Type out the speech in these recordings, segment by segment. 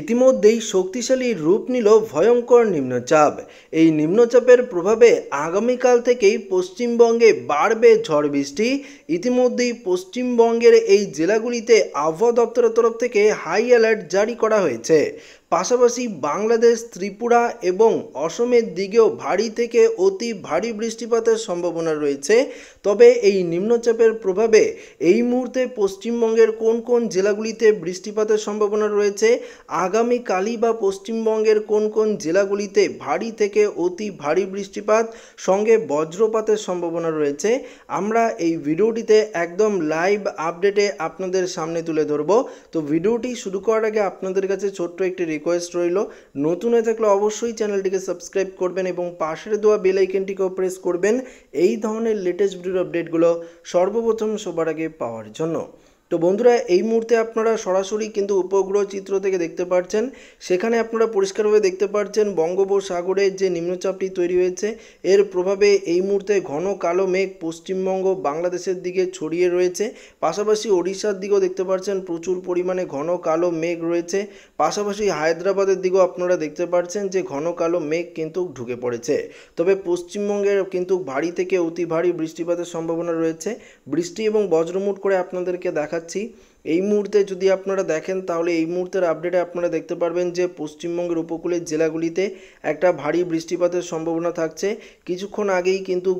ইতিমধ্যেই শক্তিশালী রূপ নিল ভয়ঙ্কর নিম্নচাপ এই নিম্নচাপের প্রভাবে আগামীকাল থেকেই পশ্চিমবঙ্গে বাড়বে ঝড় বৃষ্টি ইতিমধ্যেই পশ্চিমবঙ্গের এই জেলাগুলিতে আবহাওয়া দপ্তরের তরফ থেকে হাই অ্যালার্ট জারি করা হয়েছে পাশাপাশি বাংলাদেশ ত্রিপুরা এবং অসমের দিকেও ভারী থেকে অতি ভারী বৃষ্টিপাতের সম্ভাবনা রয়েছে তবে এই নিম্নচাপের প্রভাবে এই মুহূর্তে পশ্চিমবঙ্গের কোন কোন জেলাগুলিতে বৃষ্টিপাতের সম্ভাবনা রয়েছে আগামীকালই বা পশ্চিমবঙ্গের কোন কোন জেলাগুলিতে ভারী থেকে অতি ভারী বৃষ্টিপাত সঙ্গে বজ্রপাতের সম্ভাবনা রয়েছে আমরা এই ভিডিওটিতে একদম লাইভ আপডেটে আপনাদের সামনে তুলে ধরব তো ভিডিওটি শুরু করার আগে আপনাদের কাছে ছোট্ট একটি রিকোয়েস্ট রইল নতুন হয়ে থাকলে অবশ্যই চ্যানেলটিকে সাবস্ক্রাইব করবেন এবং পাশের দেওয়া বেলাইকেনটিকেও প্রেস করবেন এই ধরনের লেটেস্ট ভিডিওর আপডেটগুলো সর্বপ্রথম সবার আগে পাওয়ার জন্য তো বন্ধুরা এই মুহূর্তে আপনারা সরাসরি কিন্তু উপগ্রহ চিত্র থেকে দেখতে পাচ্ছেন সেখানে আপনারা পরিষ্কারভাবে দেখতে পাচ্ছেন বঙ্গোপসাগরের যে নিম্নচাপটি তৈরি হয়েছে এর প্রভাবে এই মুহূর্তে ঘন কালো মেঘ পশ্চিমবঙ্গ বাংলাদেশের দিকে ছড়িয়ে রয়েছে পাশাপাশি ওড়িশার দিকেও দেখতে পাচ্ছেন প্রচুর পরিমাণে ঘন কালো মেঘ রয়েছে পাশাপাশি হায়দ্রাবাদের দিকেও আপনারা দেখতে পাচ্ছেন যে ঘন কালো মেঘ কিন্তু ঢুকে পড়েছে তবে পশ্চিমবঙ্গের কিন্তু ভারী থেকে অতি ভারী বৃষ্টিপাতের সম্ভাবনা রয়েছে বৃষ্টি এবং বজ্রমুট করে আপনাদেরকে দেখা खत थी এই মুহূর্তে যদি আপনারা দেখেন তাহলে এই মুহূর্তের আপডেটে আপনারা দেখতে পারবেন যে পশ্চিমবঙ্গের উপকূলের জেলাগুলিতে একটা ভারী বৃষ্টিপাতের সম্ভাবনা থাকছে কিছুক্ষণ আগেই কিন্তু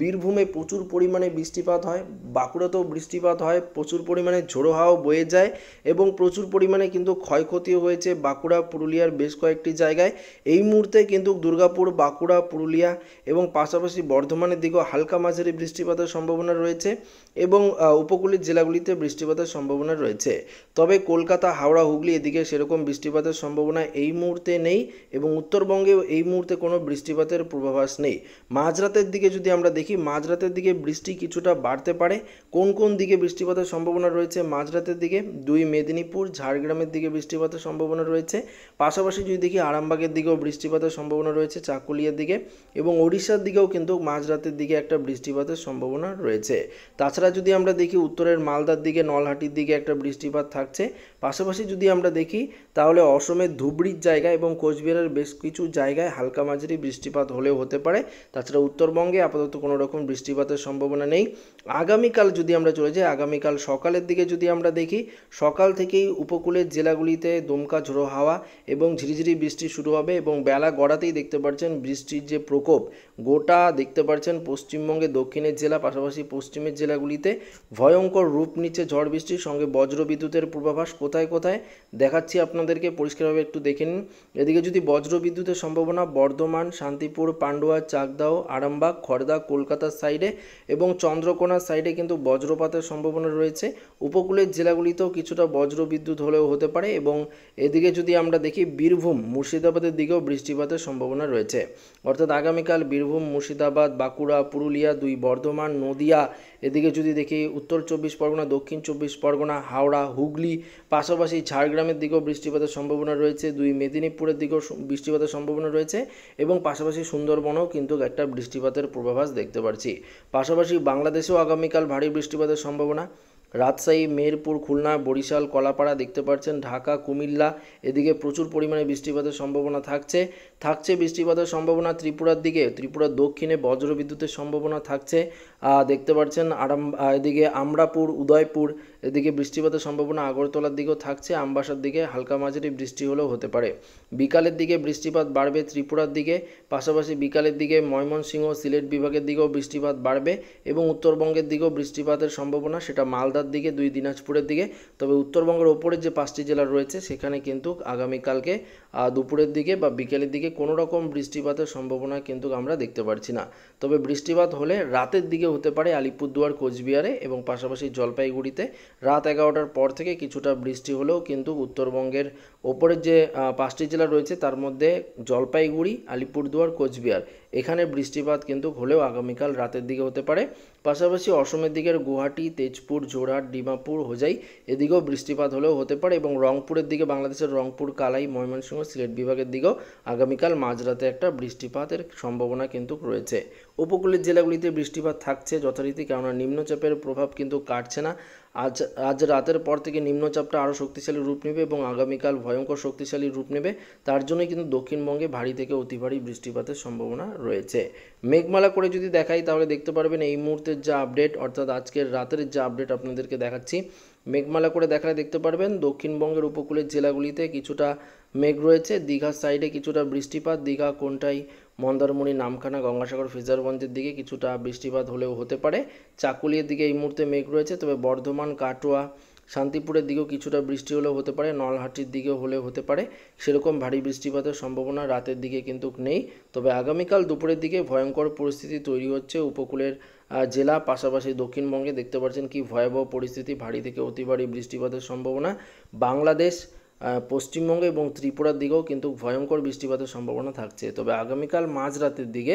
বীরভূমে প্রচুর পরিমাণে বৃষ্টিপাত হয় বাঁকুড়াতেও বৃষ্টিপাত হয় প্রচুর পরিমাণে ঝোড়ো হাওয়া বয়ে যায় এবং প্রচুর পরিমাণে কিন্তু ক্ষয়ক্ষতিও হয়েছে বাঁকুড়া পুরুলিয়ার বেশ কয়েকটি জায়গায় এই মুহূর্তে কিন্তু দুর্গাপুর বাঁকুড়া পুরুলিয়া এবং পাশাপাশি বর্ধমানের দিকেও হালকা মাঝারি বৃষ্টিপাতের সম্ভাবনা রয়েছে এবং উপকূলের জেলাগুলিতে বৃষ্টিপাতের সম্ভাবনা সম্ভাবনা রয়েছে তবে কলকাতা হাওড়া হুগলি এদিকে সেরকম বৃষ্টিপাতের সম্ভাবনা এই মুহূর্তে নেই এবং উত্তরবঙ্গেও এই মুহূর্তে কোনো বৃষ্টিপাতের পূর্বাভাস নেই মাঝরাতের দিকে যদি আমরা দেখি মাঝরাতের দিকে বৃষ্টি কিছুটা বাড়তে পারে কোন কোন দিকে বৃষ্টিপাতের সম্ভাবনা রয়েছে মাঝরাতের দিকে দুই মেদিনীপুর ঝাড়গ্রামের দিকে বৃষ্টিপাতের সম্ভাবনা রয়েছে পাশাপাশি যদি দেখি আরামবাগের দিকেও বৃষ্টিপাতের সম্ভাবনা রয়েছে চাকুলিয়ার দিকে এবং ওড়িশার দিকেও কিন্তু মাঝরাতের দিকে একটা বৃষ্টিপাতের সম্ভাবনা রয়েছে তাছাড়া যদি আমরা দেখি উত্তরের মালদার দিকে নলহাটির দিকে দিকে একটা বৃষ্টিপাত থাকছে পাশাপাশি যদি আমরা দেখি তাহলে অসমের ধুবড়ির জায়গা এবং কোচবিহারের বেশ কিছু জায়গায় হালকা মাঝারি বৃষ্টিপাত হলেও হতে পারে তাছাড়া উত্তরবঙ্গে আপাতত কোনো রকম বৃষ্টিপাতের সম্ভাবনা নেই আগামীকাল যদি আমরা চলে যাই আগামীকাল সকালের দিকে যদি আমরা দেখি সকাল থেকেই উপকূলের জেলাগুলিতে দমকা ঝোড়ো হাওয়া এবং ঝিরিঝিরি বৃষ্টি শুরু হবে এবং বেলা গড়াতেই দেখতে পাচ্ছেন বৃষ্টির যে প্রকোপ গোটা দেখতে পাচ্ছেন পশ্চিমবঙ্গে দক্ষিণের জেলা পাশাপাশি পশ্চিমের জেলাগুলিতে ভয়ঙ্কর রূপ নিচ্ছে ঝড় বৃষ্টির সঙ্গে বজ্র বিদ্যুতের পূর্বাভাস কোথায় কোথায় দেখাচ্ছি আপনাদেরকে পরিষ্কারভাবে একটু দেখে নিন এদিকে যদি বজ্র বিদ্যুতের সম্ভাবনা বর্ধমান শান্তিপুর পান্ডুয়া চাকদাহ আরামবাগ খড়দা কলকাতার সাইডে এবং চন্দ্রকোনার সাইডে কিন্তু বজ্রপাতের সম্ভাবনা রয়েছে উপকূলের জেলাগুলিতেও কিছুটা বজ্র বিদ্যুৎ হলেও হতে পারে এবং এদিকে যদি আমরা দেখি বীরভূম মুর্শিদাবাদের দিকেও বৃষ্টিপাতের সম্ভাবনা রয়েছে অর্থাৎ আগামীকাল বীরভূম মুর্শিদাবাদ বাঁকুড়া পুরুলিয়া দুই বর্ধমান নদিয়া এদিকে যদি দেখি উত্তর চব্বিশ পরগনা দক্ষিণ চব্বিশ পরগনা সম্ভাবনা হাওড়া হুগলি পাশাপাশি ঝাড়গ্রামের দিকেও বৃষ্টিপাতের সম্ভাবনা রয়েছে দুই মেদিনীপুরের দিকেও বৃষ্টিপাতের সম্ভাবনা রয়েছে এবং পাশাপাশি সুন্দরবনেও কিন্তু একটা বৃষ্টিপাতের পূর্বাভাস দেখতে পাচ্ছি পাশাপাশি বাংলাদেশেও আগামীকাল ভারী বৃষ্টিপাতের সম্ভাবনা রাজশাহী মেহেরপুর খুলনা বরিশাল কলাপাড়া দেখতে পাচ্ছেন ঢাকা কুমিল্লা এদিকে প্রচুর পরিমাণে বৃষ্টিপাতের সম্ভাবনা থাকছে থাকছে বৃষ্টিপাতের সম্ভাবনা ত্রিপুরার দিকে ত্রিপুরার দক্ষিণে বজ্রবিদ্যুতের সম্ভাবনা থাকছে দেখতে পাচ্ছেন আরাম এদিকে আমরাপুর উদয়পুর এদিকে বৃষ্টিপাতের সম্ভাবনা আগরতলার দিকেও থাকছে আমবাসার দিকে হালকা মাঝারি বৃষ্টি হলেও হতে পারে বিকালের দিকে বৃষ্টিপাত বাড়বে ত্রিপুরার দিকে পাশাপাশি বিকালের দিকে ময়মনসিংহ সিলেট বিভাগের দিকেও বৃষ্টিপাত বাড়বে এবং উত্তরবঙ্গের দিকেও বৃষ্টিপাতের সম্ভাবনা সেটা মালদার দিকে দুই দিনাজপুরের দিকে তবে উত্তরবঙ্গের ওপরের যে পাঁচটি জেলা রয়েছে সেখানে কিন্তু আগামীকালকে দুপুরের দিকে বা বিকেলের দিকে দিকে কোনো রকম বৃষ্টিপাতের সম্ভাবনা কিন্তু আমরা দেখতে পারছি না তবে বৃষ্টিপাত হলে রাতের দিকে হতে পারে আলিপুরদুয়ার কোচবিহারে এবং পাশাপাশি জলপাইগুড়িতে রাত এগারোটার পর থেকে কিছুটা বৃষ্টি হলেও কিন্তু উত্তরবঙ্গের ওপরের যে পাঁচটি জেলা রয়েছে তার মধ্যে জলপাইগুড়ি আলিপুরদুয়ার কোচবিহার এখানে বৃষ্টিপাত কিন্তু হলেও আগামীকাল রাতের দিকে হতে পারে পাশাপাশি অসমের দিকের গুয়াহাটি তেজপুর যোরহাট ডিমাপুর হোজাই এদিকেও বৃষ্টিপাত হলেও হতে পারে এবং রংপুরের দিকে বাংলাদেশের রংপুর কালাই ময়মনসিংহ সিলেট বিভাগের দিকেও আগামীকাল মাঝরাতে একটা বৃষ্টিপাতের সম্ভাবনা কিন্তু রয়েছে উপকূলের জেলাগুলিতে বৃষ্টিপাত থাকছে যথারীতি কেননা নিম্নচাপের প্রভাব কিন্তু কাটছে না আজ আজ রাতের পর থেকে নিম্নচাপটা আরও শক্তিশালী রূপ নেবে এবং আগামীকাল ভয়ঙ্কর শক্তিশালী রূপ নেবে তার জন্যই কিন্তু দক্ষিণবঙ্গে ভারী থেকে অতি ভারী বৃষ্টিপাতের সম্ভাবনা রয়েছে মেঘমালা করে যদি দেখাই তাহলে দেখতে পারবেন এই মুহূর্তের যা আপডেট অর্থাৎ আজকের রাতের যা আপডেট আপনাদেরকে দেখাচ্ছি মেঘমালা করে দেখালে দেখতে পারবেন দক্ষিণবঙ্গের উপকূলের জেলাগুলিতে কিছুটা মেঘ রয়েছে দীঘার সাইডে কিছুটা বৃষ্টিপাত দীঘা কোনটাই মন্দারমণি নামখানা গঙ্গাসাগর ফিজারগঞ্জের দিকে কিছুটা বৃষ্টিপাত হলেও হতে পারে চাকুলিয়ের দিকে এই মুহূর্তে মেঘ রয়েছে তবে বর্ধমান কাটোয়া শান্তিপুরের দিকেও কিছুটা বৃষ্টি হলেও হতে পারে নলহাটির দিকেও হলেও হতে পারে সেরকম ভারী বৃষ্টিপাতের সম্ভাবনা রাতের দিকে কিন্তু নেই তবে আগামীকাল দুপুরের দিকে ভয়ঙ্কর পরিস্থিতি তৈরি হচ্ছে উপকূলের জেলা পাশাপাশি দক্ষিণবঙ্গে দেখতে পাচ্ছেন কি ভয়াবহ পরিস্থিতি ভারী থেকে অতি ভারী বৃষ্টিপাতের সম্ভাবনা বাংলাদেশ পশ্চিমবঙ্গ এবং ত্রিপুরার দিকেও কিন্তু ভয়ঙ্কর বৃষ্টিপাতের সম্ভাবনা থাকছে তবে আগামীকাল মাঝরাতের দিকে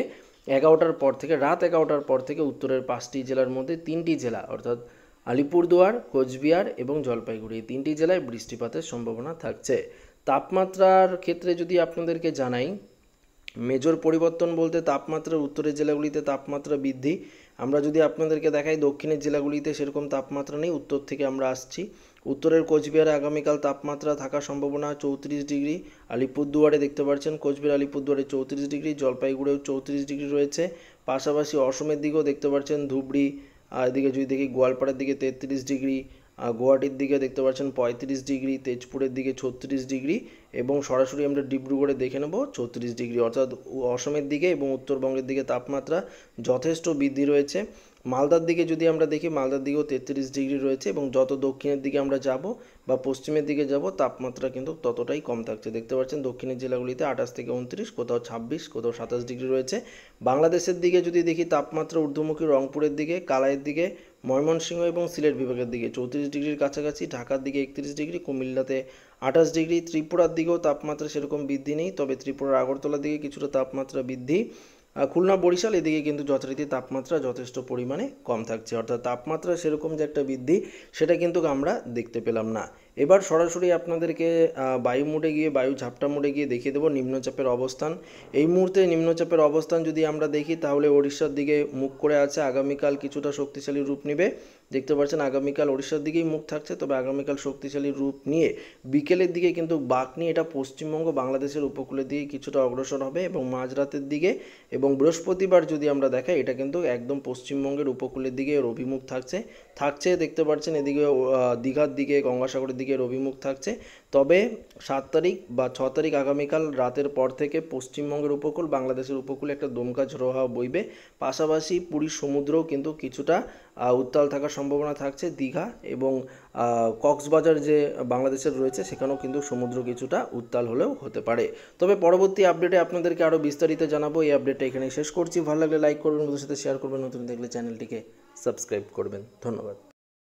এগারোটার পর থেকে রাত এগারোটার পর থেকে উত্তরের পাঁচটি জেলার মধ্যে তিনটি জেলা অর্থাৎ আলিপুরদুয়ার কোচবিহার এবং জলপাইগুড়ি এই তিনটি জেলায় বৃষ্টিপাতের সম্ভাবনা থাকছে তাপমাত্রার ক্ষেত্রে যদি আপনাদেরকে জানাই মেজর পরিবর্তন বলতে তাপমাত্রার উত্তরের জেলাগুলিতে তাপমাত্রা বৃদ্ধি আমরা যদি আপনাদেরকে দেখাই দক্ষিণের জেলাগুলিতে সেরকম তাপমাত্রা নেই উত্তর থেকে আমরা আসছি উত্তরের কোচবিহারে আগামীকাল তাপমাত্রা থাকার সম্ভাবনা চৌত্রিশ ডিগ্রি আলিপুরদুয়ারে দেখতে পাচ্ছেন কোচবিহার আলিপুরদুয়ারে চৌত্রিশ ডিগ্রি জলপাইগুড়িও চৌত্রিশ ডিগ্রি রয়েছে পাশাপাশি অসমের দিকেও দেখতে পাচ্ছেন ধুবড়ি আর এদিকে যদি দেখি গোয়ালপাড়ার দিকে তেত্রিশ ডিগ্রি গুয়াহাটির দিকে দেখতে পাচ্ছেন পঁয়ত্রিশ ডিগ্রি তেজপুরের দিকে ছত্রিশ ডিগ্রি এবং সরাসরি আমরা ডিব্রুগড়ে দেখে নেব ছত্রিশ ডিগ্রি অর্থাৎ অসমের দিকে এবং উত্তরবঙ্গের দিকে তাপমাত্রা যথেষ্ট বৃদ্ধি রয়েছে মালদার দিকে যদি আমরা দেখি মালদার দিকেও তেত্রিশ ডিগ্রি রয়েছে এবং যত দক্ষিণের দিকে আমরা যাব বা পশ্চিমের দিকে যাব তাপমাত্রা কিন্তু ততটাই কম থাকছে দেখতে পাচ্ছেন দক্ষিণের জেলাগুলিতে আঠাশ থেকে উনত্রিশ কোথাও ছাব্বিশ কোথাও সাতাশ ডিগ্রি রয়েছে বাংলাদেশের দিকে যদি দেখি তাপমাত্রা ঊর্ধ্বমুখী রংপুরের দিকে কালাইয়ের দিকে ময়মনসিংহ এবং সিলেট বিভাগের দিকে চৌত্রিশ ডিগ্রির কাছাকাছি ঢাকার দিকে একত্রিশ ডিগ্রি কুমিল্লাতে আঠাশ ডিগ্রি ত্রিপুরার দিকেও তাপমাত্রা সেরকম বৃদ্ধি নেই তবে ত্রিপুরার আগরতলার দিকে কিছুটা তাপমাত্রা বৃদ্ধি খুলনা বরিশাল এদিকে কিন্তু যথারীতি তাপমাত্রা যথেষ্ট পরিমাণে কম থাকছে অর্থাৎ তাপমাত্রা সেরকম যে একটা বৃদ্ধি সেটা কিন্তু আমরা দেখতে পেলাম না এবার সরাসরি আপনাদেরকে বায়ু মোডে গিয়ে বায়ু ঝাপটা মোডে গিয়ে দেখিয়ে দেবো নিম্নচাপের অবস্থান এই মুহূর্তে নিম্নচাপের অবস্থান যদি আমরা দেখি তাহলে ওড়িশার দিকে মুখ করে আছে আগামীকাল কিছুটা শক্তিশালী রূপ নেবে দেখতে পাচ্ছেন আগামীকাল ওড়িশার দিকেই মুখ থাকছে তবে আগামীকাল শক্তিশালী রূপ নিয়ে বিকেলের দিকে কিন্তু বাঘ নিয়ে এটা পশ্চিমবঙ্গ বাংলাদেশের উপকূলের দিকে কিছুটা অগ্রসর হবে এবং মাঝরাতের দিকে এবং বৃহস্পতিবার যদি আমরা দেখাই এটা কিন্তু একদম পশ্চিমবঙ্গের উপকূলের দিকে এর অভিমুখ থাকছে থাকছে দেখতে পাচ্ছেন এদিকে দীঘার দিকে গঙ্গাসাগরের দিকে রবিমুখ থাকছে তবে সাত তারিখ বা ছ তারিখ আগামীকাল রাতের পর থেকে পশ্চিমবঙ্গের উপকূল বাংলাদেশের উপকূলে একটা দমকা ঝোড়ো হাওয়া বইবে পাশাপাশি পুরীর সমুদ্রও কিন্তু কিছুটা উত্তাল থাকার সম্ভাবনা থাকছে দীঘা এবং কক্সবাজার যে বাংলাদেশের রয়েছে সেখানেও কিন্তু সমুদ্র কিছুটা উত্তাল হলেও হতে পারে তবে পরবর্তী আপডেটে আপনাদেরকে আরও বিস্তারিত জানাবো এই আপডেটটা এখানে শেষ করছি ভালো লাগলে লাইক করবেন বন্ধুদের সাথে শেয়ার করবেন নতুন দেখলে চ্যানেলটিকে সাবস্ক্রাইব করবেন ধন্যবাদ